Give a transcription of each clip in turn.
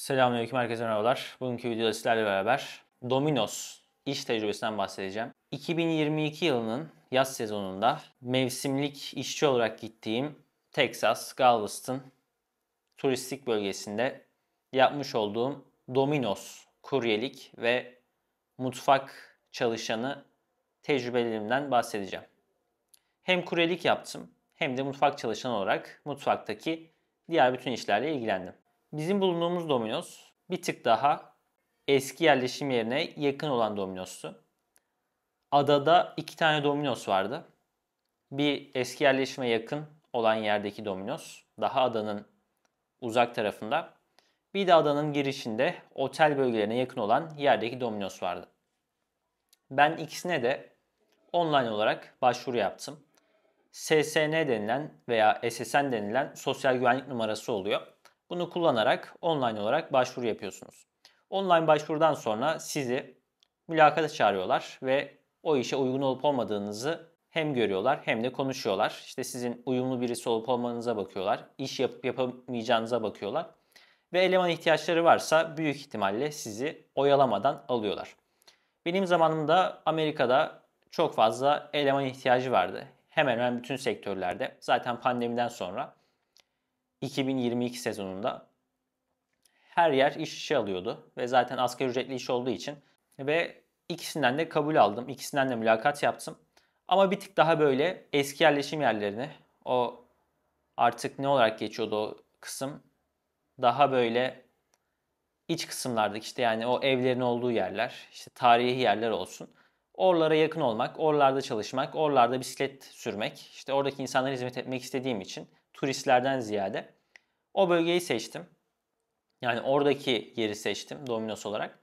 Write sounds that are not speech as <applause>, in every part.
Selamünaleyküm herkese merhabalar. Bugünkü videoda sizlerle beraber Domino's iş tecrübesinden bahsedeceğim. 2022 yılının yaz sezonunda mevsimlik işçi olarak gittiğim Texas, Galveston turistik bölgesinde yapmış olduğum Domino's kuryelik ve mutfak çalışanı tecrübelerimden bahsedeceğim. Hem kuryelik yaptım hem de mutfak çalışanı olarak mutfaktaki diğer bütün işlerle ilgilendim. Bizim bulunduğumuz Domino's bir tık daha eski yerleşim yerine yakın olan Domino's'tu. Adada iki tane Domino's vardı. Bir eski yerleşime yakın olan yerdeki Domino's. Daha adanın uzak tarafında. Bir de adanın girişinde otel bölgelerine yakın olan yerdeki Domino's vardı. Ben ikisine de online olarak başvuru yaptım. SSN denilen veya SSN denilen sosyal güvenlik numarası oluyor. Bunu kullanarak online olarak başvuru yapıyorsunuz. Online başvurudan sonra sizi mülakata çağırıyorlar ve o işe uygun olup olmadığınızı hem görüyorlar hem de konuşuyorlar. İşte sizin uyumlu birisi olup olmanıza bakıyorlar. İş yapıp yapamayacağınıza bakıyorlar. Ve eleman ihtiyaçları varsa büyük ihtimalle sizi oyalamadan alıyorlar. Benim zamanımda Amerika'da çok fazla eleman ihtiyacı vardı. Hemen hemen bütün sektörlerde. Zaten pandemiden sonra 2022 sezonunda her yer iş işe alıyordu ve zaten asgari ücretli iş olduğu için ve ikisinden de kabul aldım. İkisinden de mülakat yaptım. Ama bir tık daha böyle eski yerleşim yerlerini o artık ne olarak geçiyordu o kısım daha böyle iç kısımlardaki işte yani o evlerin olduğu yerler, işte tarihi yerler olsun. Oralara yakın olmak, oralarda çalışmak, oralarda bisiklet sürmek, işte oradaki insanlara hizmet etmek istediğim için turistlerden ziyade. O bölgeyi seçtim. Yani oradaki yeri seçtim Dominos olarak.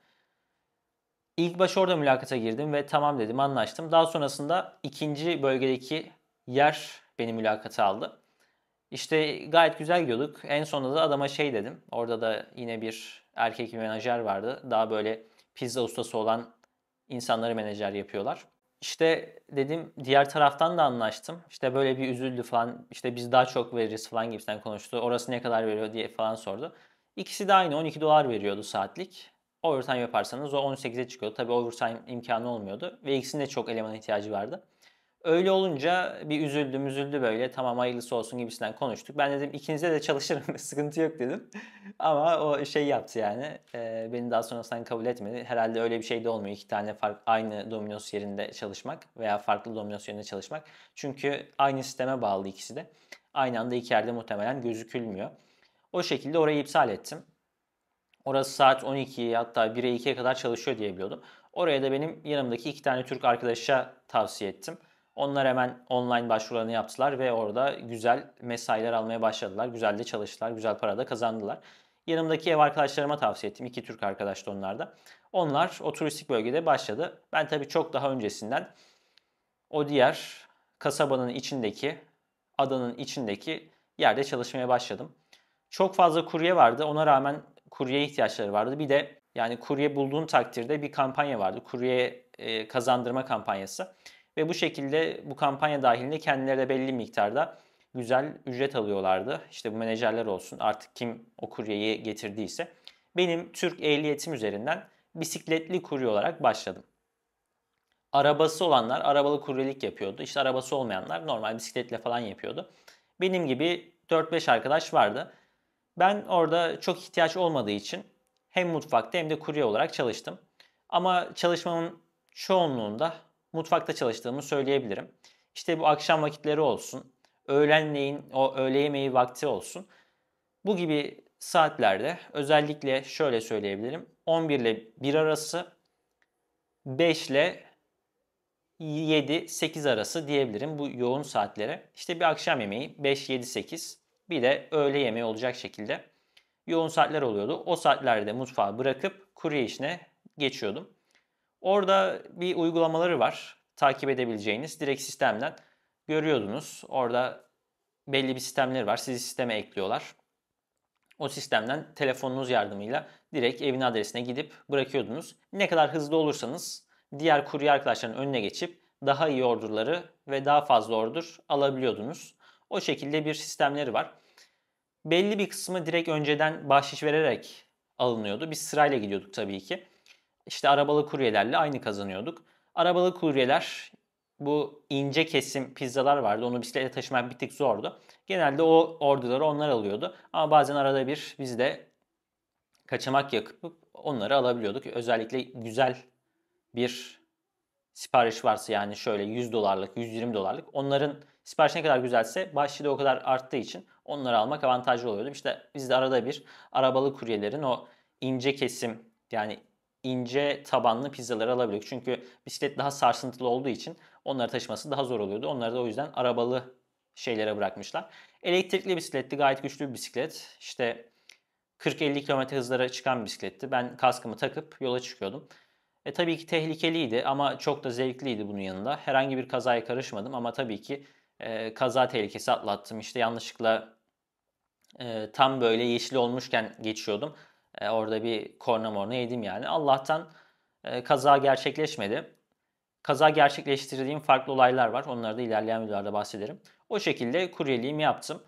İlk baş orada mülakata girdim ve tamam dedim anlaştım. Daha sonrasında ikinci bölgedeki yer beni mülakata aldı. İşte gayet güzel gidiyorduk. En sonunda da adama şey dedim. Orada da yine bir erkek bir menajer vardı. Daha böyle pizza ustası olan insanları menajer yapıyorlar işte dedim diğer taraftan da anlaştım. İşte böyle bir üzüldü falan. İşte biz daha çok veririz falan gibisinden konuştu. Orası ne kadar veriyor diye falan sordu. İkisi de aynı 12 dolar veriyordu saatlik. Overtime yaparsanız o 18'e çıkıyordu. Tabii overtime imkanı olmuyordu. Ve ikisinin de çok eleman ihtiyacı vardı. Öyle olunca bir üzüldüm üzüldü böyle tamam hayırlısı olsun gibisinden konuştuk. Ben dedim ikinize de çalışırım <laughs> sıkıntı yok dedim. Ama o şey yaptı yani e, beni daha sonrasında kabul etmedi. Herhalde öyle bir şey de olmuyor iki tane fark, aynı dominos yerinde çalışmak veya farklı dominos yerinde çalışmak. Çünkü aynı sisteme bağlı ikisi de. Aynı anda iki yerde muhtemelen gözükülmüyor. O şekilde orayı iptal ettim. Orası saat 12'ye hatta 1'e 2'ye kadar çalışıyor diyebiliyordum. Oraya da benim yanımdaki iki tane Türk arkadaşa tavsiye ettim. Onlar hemen online başvurularını yaptılar ve orada güzel mesailer almaya başladılar. Güzel de çalıştılar, güzel para da kazandılar. Yanımdaki ev arkadaşlarıma tavsiye ettim. İki Türk arkadaş da onlarda. Onlar o turistik bölgede başladı. Ben tabii çok daha öncesinden o diğer kasabanın içindeki, adanın içindeki yerde çalışmaya başladım. Çok fazla kurye vardı. Ona rağmen kurye ihtiyaçları vardı. Bir de yani kurye bulduğum takdirde bir kampanya vardı. Kurye e, kazandırma kampanyası. Ve bu şekilde bu kampanya dahilinde kendileri de belli miktarda güzel ücret alıyorlardı. İşte bu menajerler olsun artık kim o kuryeyi getirdiyse. Benim Türk ehliyetim üzerinden bisikletli kurye olarak başladım. Arabası olanlar arabalı kuryelik yapıyordu. İşte arabası olmayanlar normal bisikletle falan yapıyordu. Benim gibi 4-5 arkadaş vardı. Ben orada çok ihtiyaç olmadığı için hem mutfakta hem de kurye olarak çalıştım. Ama çalışmamın çoğunluğunda mutfakta çalıştığımı söyleyebilirim. İşte bu akşam vakitleri olsun, öğlenleyin o öğle yemeği vakti olsun. Bu gibi saatlerde özellikle şöyle söyleyebilirim. 11 ile 1 arası, 5 ile 7-8 arası diyebilirim bu yoğun saatlere. İşte bir akşam yemeği 5-7-8 bir de öğle yemeği olacak şekilde yoğun saatler oluyordu. O saatlerde mutfağı bırakıp kurye işine geçiyordum. Orada bir uygulamaları var takip edebileceğiniz. Direkt sistemden görüyordunuz. Orada belli bir sistemleri var. Sizi sisteme ekliyorlar. O sistemden telefonunuz yardımıyla direkt evin adresine gidip bırakıyordunuz. Ne kadar hızlı olursanız diğer kurye arkadaşların önüne geçip daha iyi ordurları ve daha fazla ordur alabiliyordunuz. O şekilde bir sistemleri var. Belli bir kısmı direkt önceden bahşiş vererek alınıyordu. Biz sırayla gidiyorduk tabii ki işte arabalı kuryelerle aynı kazanıyorduk. Arabalı kuryeler bu ince kesim pizzalar vardı. Onu bisikletle taşımak bir tık zordu. Genelde o orduları onlar alıyordu. Ama bazen arada bir biz de kaçamak yakıp onları alabiliyorduk. Özellikle güzel bir sipariş varsa yani şöyle 100 dolarlık, 120 dolarlık onların sipariş ne kadar güzelse bahşişi de o kadar arttığı için onları almak avantajlı oluyordu. İşte biz de arada bir arabalı kuryelerin o ince kesim yani ince tabanlı pizzalar alabiliyor. Çünkü bisiklet daha sarsıntılı olduğu için onları taşıması daha zor oluyordu. Onları da o yüzden arabalı şeylere bırakmışlar. Elektrikli bisikletti. Gayet güçlü bir bisiklet. İşte 40-50 km hızlara çıkan bir bisikletti. Ben kaskımı takıp yola çıkıyordum. E tabii ki tehlikeliydi ama çok da zevkliydi bunun yanında. Herhangi bir kazaya karışmadım ama tabii ki e, kaza tehlikesi atlattım. İşte yanlışlıkla e, tam böyle yeşil olmuşken geçiyordum. E, orada bir korna morna yedim yani. Allah'tan e, kaza gerçekleşmedi. Kaza gerçekleştirdiğim farklı olaylar var. Onları da ilerleyen videolarda bahsederim. O şekilde kuryeliğimi yaptım.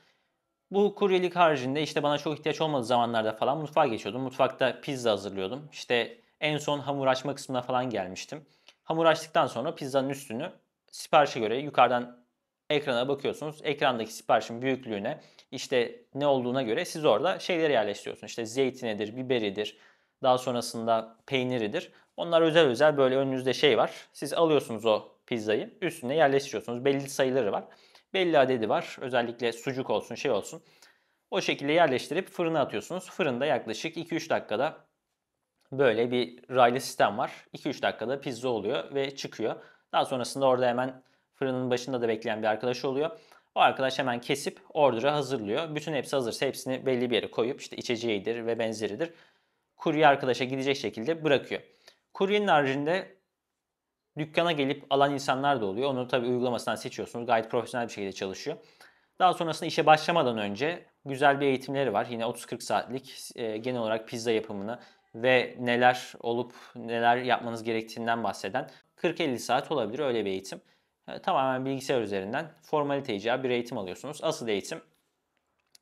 Bu kuryelik haricinde işte bana çok ihtiyaç olmadığı zamanlarda falan mutfağa geçiyordum. Mutfakta pizza hazırlıyordum. İşte en son hamur açma kısmına falan gelmiştim. Hamur açtıktan sonra pizzanın üstünü siparişe göre yukarıdan ekrana bakıyorsunuz. Ekrandaki siparişin büyüklüğüne işte ne olduğuna göre siz orada şeyleri yerleştiriyorsunuz. İşte zeytinedir, biberidir, daha sonrasında peyniridir. Onlar özel özel böyle önünüzde şey var. Siz alıyorsunuz o pizzayı üstüne yerleştiriyorsunuz. Belli sayıları var. Belli adedi var. Özellikle sucuk olsun şey olsun. O şekilde yerleştirip fırına atıyorsunuz. Fırında yaklaşık 2-3 dakikada böyle bir raylı sistem var. 2-3 dakikada pizza oluyor ve çıkıyor. Daha sonrasında orada hemen fırının başında da bekleyen bir arkadaş oluyor. O arkadaş hemen kesip ordura hazırlıyor. Bütün hepsi hazırsa hepsini belli bir yere koyup işte içeceğidir ve benzeridir. Kurye arkadaşa gidecek şekilde bırakıyor. Kuryenin haricinde dükkana gelip alan insanlar da oluyor. Onu tabii uygulamasından seçiyorsunuz. Gayet profesyonel bir şekilde çalışıyor. Daha sonrasında işe başlamadan önce güzel bir eğitimleri var. Yine 30-40 saatlik e, genel olarak pizza yapımını ve neler olup neler yapmanız gerektiğinden bahseden 40-50 saat olabilir öyle bir eğitim. Ee, tamamen bilgisayar üzerinden formalite icra bir eğitim alıyorsunuz. Asıl eğitim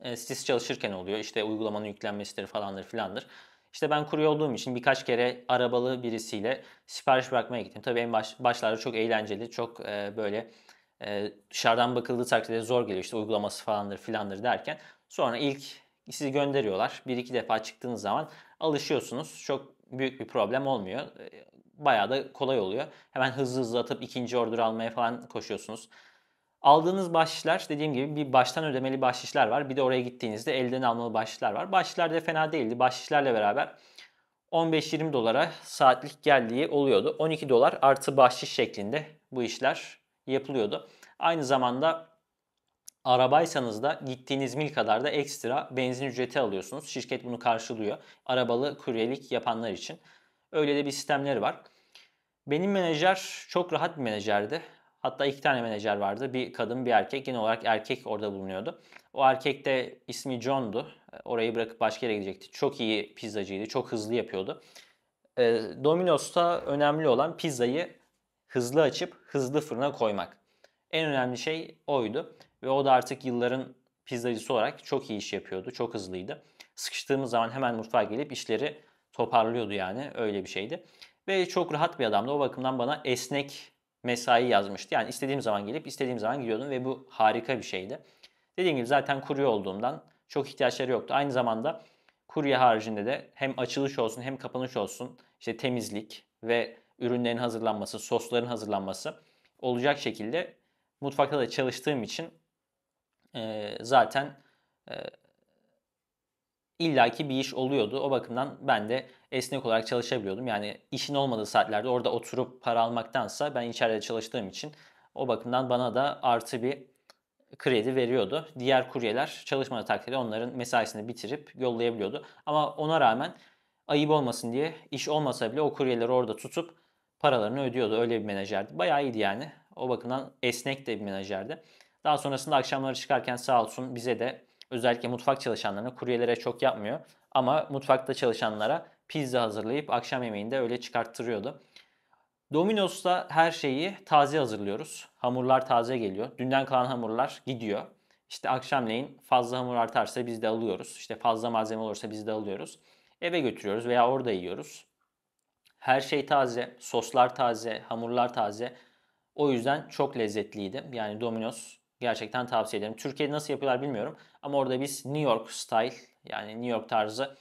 e, çalışırken oluyor. İşte uygulamanın yüklenmesidir falandır filandır. İşte ben kuruyor olduğum için birkaç kere arabalı birisiyle sipariş bırakmaya gittim. Tabii en baş, başlarda çok eğlenceli, çok e, böyle e, dışarıdan bakıldığı takdirde zor geliyor. İşte uygulaması falandır filandır derken. Sonra ilk sizi gönderiyorlar. Bir iki defa çıktığınız zaman alışıyorsunuz. Çok büyük bir problem olmuyor. E, bayağı da kolay oluyor. Hemen hızlı hızlı atıp ikinci order almaya falan koşuyorsunuz. Aldığınız bahşişler dediğim gibi bir baştan ödemeli bahşişler var. Bir de oraya gittiğinizde elden almalı bahşişler var. Bahşişler de fena değildi. Bahşişlerle beraber 15-20 dolara saatlik geldiği oluyordu. 12 dolar artı bahşiş şeklinde bu işler yapılıyordu. Aynı zamanda Arabaysanız da gittiğiniz mil kadar da ekstra benzin ücreti alıyorsunuz. Şirket bunu karşılıyor. Arabalı kuryelik yapanlar için. Öyle de bir sistemleri var. Benim menajer çok rahat bir menajerdi. Hatta iki tane menajer vardı. Bir kadın bir erkek. Genel olarak erkek orada bulunuyordu. O erkek de ismi John'du. Orayı bırakıp başka yere gidecekti. Çok iyi pizzacıydı. Çok hızlı yapıyordu. Ee, Domino's'ta önemli olan pizzayı hızlı açıp hızlı fırına koymak. En önemli şey oydu. Ve o da artık yılların pizzacısı olarak çok iyi iş yapıyordu. Çok hızlıydı. Sıkıştığımız zaman hemen mutfağa gelip işleri toparlıyordu yani. Öyle bir şeydi. Ve çok rahat bir adamdı. O bakımdan bana esnek mesai yazmıştı. Yani istediğim zaman gelip istediğim zaman gidiyordum ve bu harika bir şeydi. Dediğim gibi zaten kurye olduğumdan çok ihtiyaçları yoktu. Aynı zamanda kurye haricinde de hem açılış olsun hem kapanış olsun işte temizlik ve ürünlerin hazırlanması, sosların hazırlanması olacak şekilde mutfakta da çalıştığım için ee, zaten e, illaki bir iş oluyordu. O bakımdan ben de esnek olarak çalışabiliyordum. Yani işin olmadığı saatlerde orada oturup para almaktansa ben içeride çalıştığım için o bakımdan bana da artı bir kredi veriyordu. Diğer kuryeler çalışmadığı takdirde onların mesaisini bitirip yollayabiliyordu. Ama ona rağmen ayıp olmasın diye iş olmasa bile o kuryeleri orada tutup paralarını ödüyordu. Öyle bir menajerdi. Bayağı iyiydi yani. O bakımdan esnek de bir menajerdi. Daha sonrasında akşamları çıkarken sağ olsun bize de özellikle mutfak çalışanlarına kuryelere çok yapmıyor. Ama mutfakta çalışanlara pizza hazırlayıp akşam yemeğinde öyle çıkarttırıyordu. Domino's'ta her şeyi taze hazırlıyoruz. Hamurlar taze geliyor. Dünden kalan hamurlar gidiyor. İşte akşamleyin fazla hamur artarsa biz de alıyoruz. İşte fazla malzeme olursa biz de alıyoruz. Eve götürüyoruz veya orada yiyoruz. Her şey taze, soslar taze, hamurlar taze. O yüzden çok lezzetliydi. Yani Domino's Gerçekten tavsiye ederim. Türkiye'de nasıl yapıyorlar bilmiyorum. Ama orada biz New York style yani New York tarzı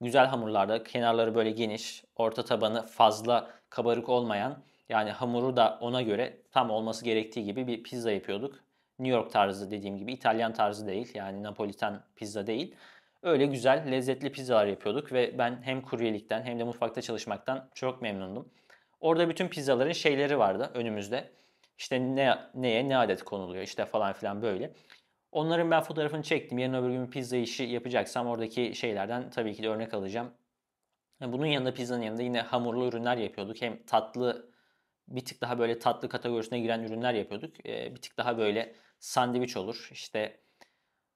güzel hamurlarda kenarları böyle geniş, orta tabanı fazla kabarık olmayan yani hamuru da ona göre tam olması gerektiği gibi bir pizza yapıyorduk. New York tarzı dediğim gibi İtalyan tarzı değil yani Napolitan pizza değil. Öyle güzel lezzetli pizzalar yapıyorduk ve ben hem kuryelikten hem de mutfakta çalışmaktan çok memnundum. Orada bütün pizzaların şeyleri vardı önümüzde. İşte ne, neye ne adet konuluyor işte falan filan böyle. Onların ben fotoğrafını çektim. Yarın öbür gün pizza işi yapacaksam oradaki şeylerden tabii ki de örnek alacağım. E, bunun yanında pizzanın yanında yine hamurlu ürünler yapıyorduk. Hem tatlı bir tık daha böyle tatlı kategorisine giren ürünler yapıyorduk. E, bir tık daha böyle sandviç olur. İşte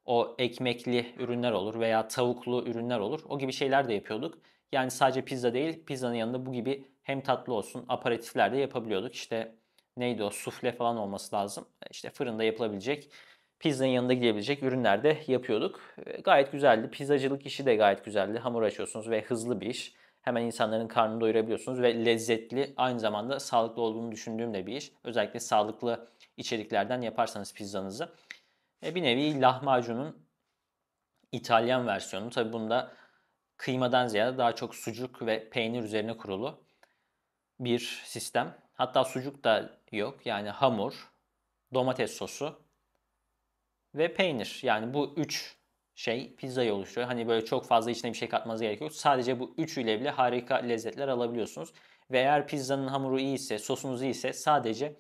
o ekmekli ürünler olur veya tavuklu ürünler olur. O gibi şeyler de yapıyorduk. Yani sadece pizza değil pizzanın yanında bu gibi hem tatlı olsun aparatifler de yapabiliyorduk. İşte neydi o sufle falan olması lazım. E, işte fırında yapılabilecek pizzanın yanında gidebilecek ürünler de yapıyorduk. E, gayet güzeldi. Pizzacılık işi de gayet güzeldi. Hamur açıyorsunuz ve hızlı bir iş. Hemen insanların karnını doyurabiliyorsunuz ve lezzetli aynı zamanda sağlıklı olduğunu düşündüğüm de bir iş. Özellikle sağlıklı içeriklerden yaparsanız pizzanızı. E bir nevi lahmacunun İtalyan versiyonu. Tabi bunda kıymadan ziyade daha çok sucuk ve peynir üzerine kurulu bir sistem. Hatta sucuk da yok. Yani hamur, domates sosu ve peynir. Yani bu üç şey pizzayı oluşturuyor. Hani böyle çok fazla içine bir şey katmanız gerek yok. Sadece bu üçüyle bile harika lezzetler alabiliyorsunuz. Ve eğer pizzanın hamuru iyiyse, sosunuz iyiyse sadece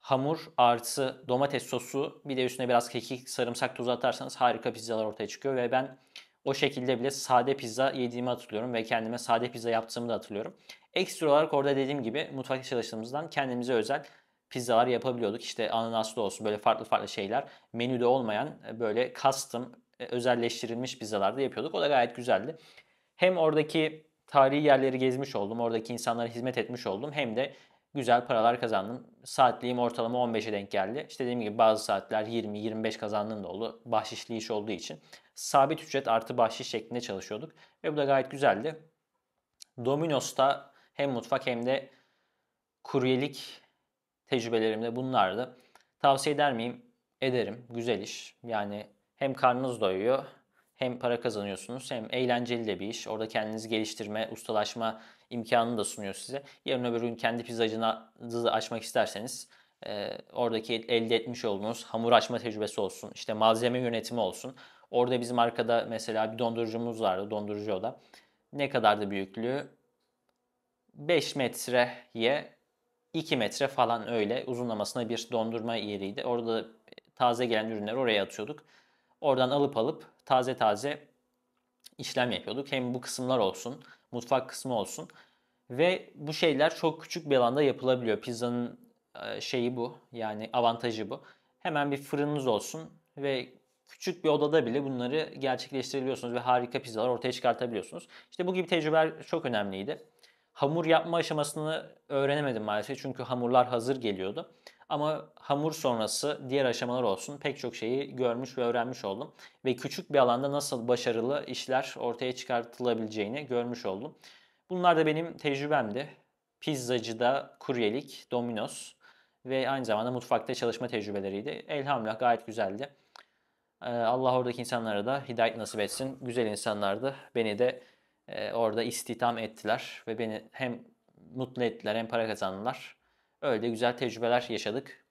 hamur artı domates sosu bir de üstüne biraz kekik, sarımsak tuzu atarsanız harika pizzalar ortaya çıkıyor. Ve ben o şekilde bile sade pizza yediğimi hatırlıyorum ve kendime sade pizza yaptığımı da hatırlıyorum. Ekstra olarak orada dediğim gibi mutfak çalıştığımızdan kendimize özel pizzalar yapabiliyorduk. İşte ananaslı olsun böyle farklı farklı şeyler. Menüde olmayan e, böyle custom e, özelleştirilmiş pizzalar da yapıyorduk. O da gayet güzeldi. Hem oradaki tarihi yerleri gezmiş oldum. Oradaki insanlara hizmet etmiş oldum. Hem de güzel paralar kazandım. Saatliğim ortalama 15'e denk geldi. İşte dediğim gibi bazı saatler 20-25 kazandığım da oldu. Bahşişli iş olduğu için sabit ücret artı bahşiş şeklinde çalışıyorduk. Ve bu da gayet güzeldi. Domino's'ta hem mutfak hem de kuryelik tecrübelerimde bunlardı. Tavsiye eder miyim? Ederim. Güzel iş. Yani hem karnınız doyuyor hem para kazanıyorsunuz hem eğlenceli de bir iş. Orada kendinizi geliştirme, ustalaşma imkanını da sunuyor size. Yarın öbür gün kendi pizzacınızı açmak isterseniz e, oradaki elde etmiş olduğunuz hamur açma tecrübesi olsun, işte malzeme yönetimi olsun. Orada bizim arkada mesela bir dondurucumuz vardı. Dondurucu o da. Ne kadardı büyüklüğü? 5 metreye 2 metre falan öyle uzunlamasına bir dondurma yeriydi. Orada taze gelen ürünleri oraya atıyorduk. Oradan alıp alıp taze taze işlem yapıyorduk. Hem bu kısımlar olsun, mutfak kısmı olsun. Ve bu şeyler çok küçük bir alanda yapılabiliyor. Pizzanın e, şeyi bu. Yani avantajı bu. Hemen bir fırınınız olsun ve küçük bir odada bile bunları gerçekleştirebiliyorsunuz ve harika pizzalar ortaya çıkartabiliyorsunuz. İşte bu gibi tecrübeler çok önemliydi. Hamur yapma aşamasını öğrenemedim maalesef çünkü hamurlar hazır geliyordu. Ama hamur sonrası diğer aşamalar olsun pek çok şeyi görmüş ve öğrenmiş oldum. Ve küçük bir alanda nasıl başarılı işler ortaya çıkartılabileceğini görmüş oldum. Bunlar da benim tecrübemdi. Pizzacıda kuryelik, Domino's ve aynı zamanda mutfakta çalışma tecrübeleriydi. Elhamdülillah gayet güzeldi. Ee, Allah oradaki insanlara da hidayet nasip etsin. Güzel insanlardı. Beni de e, orada istihdam ettiler ve beni hem mutlu ettiler hem para kazandılar. Öyle güzel tecrübeler yaşadık.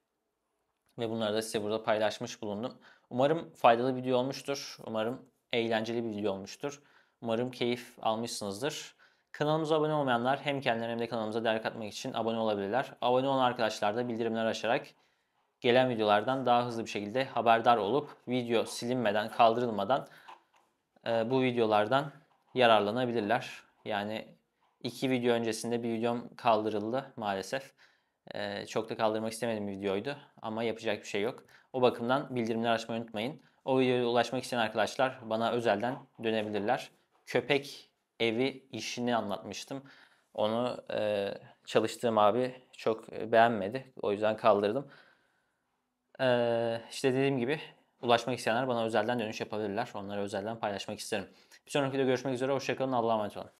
Ve bunları da size burada paylaşmış bulundum. Umarım faydalı bir video olmuştur. Umarım eğlenceli bir video olmuştur. Umarım keyif almışsınızdır. Kanalımıza abone olmayanlar hem kendilerine hem de kanalımıza değer katmak için abone olabilirler. Abone olan arkadaşlar da bildirimler açarak gelen videolardan daha hızlı bir şekilde haberdar olup video silinmeden, kaldırılmadan e, bu videolardan yararlanabilirler. Yani iki video öncesinde bir videom kaldırıldı maalesef. E, çok da kaldırmak istemediğim bir videoydu ama yapacak bir şey yok. O bakımdan bildirimleri açmayı unutmayın. O videoya ulaşmak isteyen arkadaşlar bana özelden dönebilirler. Köpek evi işini anlatmıştım. Onu e, çalıştığım abi çok beğenmedi. O yüzden kaldırdım. Ee, işte dediğim gibi ulaşmak isteyenler bana özelden dönüş yapabilirler. Onları özelden paylaşmak isterim. Bir sonraki videoda görüşmek üzere. Hoşçakalın. Allah'a emanet olun.